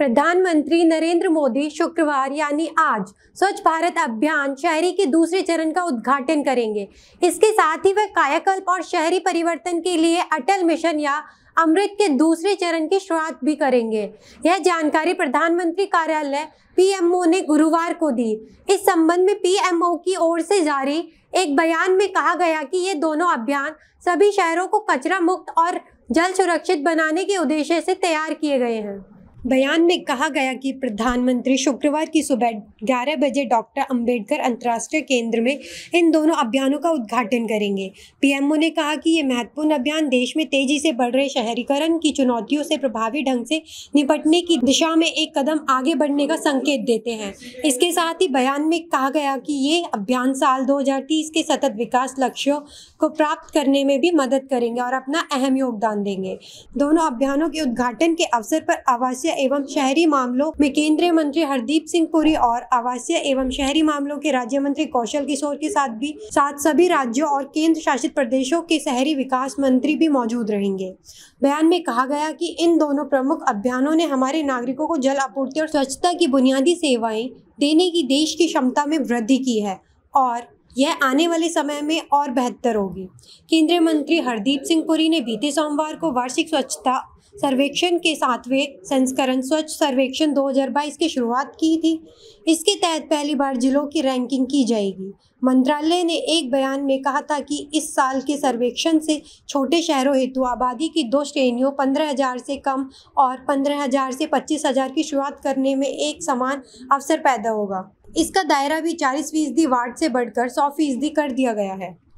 प्रधानमंत्री नरेंद्र मोदी शुक्रवार यानी आज स्वच्छ भारत अभियान शहरी के दूसरे चरण का उद्घाटन करेंगे इसके साथ ही वह कायाकल्प और शहरी परिवर्तन के लिए अटल मिशन या अमृत के दूसरे चरण की शुरुआत भी करेंगे यह जानकारी प्रधानमंत्री कार्यालय पीएमओ ने गुरुवार को दी इस संबंध में पीएमओ की ओर से जारी एक बयान में कहा गया कि ये दोनों अभियान सभी शहरों को कचरा मुक्त और जल सुरक्षित बनाने के उद्देश्य से तैयार किए गए हैं बयान में कहा गया कि प्रधानमंत्री शुक्रवार की सुबह 11 बजे डॉक्टर अंबेडकर अंतर्राष्ट्रीय केंद्र में इन दोनों अभियानों का उद्घाटन करेंगे पीएमओ ने कहा कि ये महत्वपूर्ण अभियान देश में तेजी से बढ़ रहे शहरीकरण की चुनौतियों से प्रभावी ढंग से निपटने की दिशा में एक कदम आगे बढ़ने का संकेत देते हैं इसके साथ ही बयान में कहा गया कि ये अभियान साल दो के सतत विकास लक्ष्यों को प्राप्त करने में भी मदद करेंगे और अपना अहम योगदान देंगे दोनों अभियानों के उद्घाटन के अवसर पर आवासीय आवासीय एवं शहरी मामलों में केंद्रीय मंत्री हरदीप सिंह पुरी और आवासीय एवं शहरी मामलों के राज्य मंत्री कौशल किशोर के साथ भी साथ सभी राज्यों और केंद्र शासित प्रदेशों के शहरी विकास मंत्री भी मौजूद रहेंगे बयान में कहा गया कि इन दोनों प्रमुख अभियानों ने हमारे नागरिकों को जल आपूर्ति और स्वच्छता की बुनियादी सेवाएं देने की देश की क्षमता में वृद्धि की है और यह आने वाले समय में और बेहतर होगी केंद्रीय मंत्री हरदीप सिंह पुरी ने बीते सोमवार को वार्षिक स्वच्छता सर्वेक्षण के सातवें संस्करण स्वच्छ सर्वेक्षण 2022 की शुरुआत की थी इसके तहत पहली बार जिलों की रैंकिंग की जाएगी मंत्रालय ने एक बयान में कहा था कि इस साल के सर्वेक्षण से छोटे शहरों हेतु आबादी की दो श्रेणियों 15,000 से कम और 15,000 से 25,000 की शुरुआत करने में एक समान अवसर पैदा होगा इसका दायरा भी चालीस फीसदी वार्ड से बढ़कर सौ फीसदी कर दिया गया है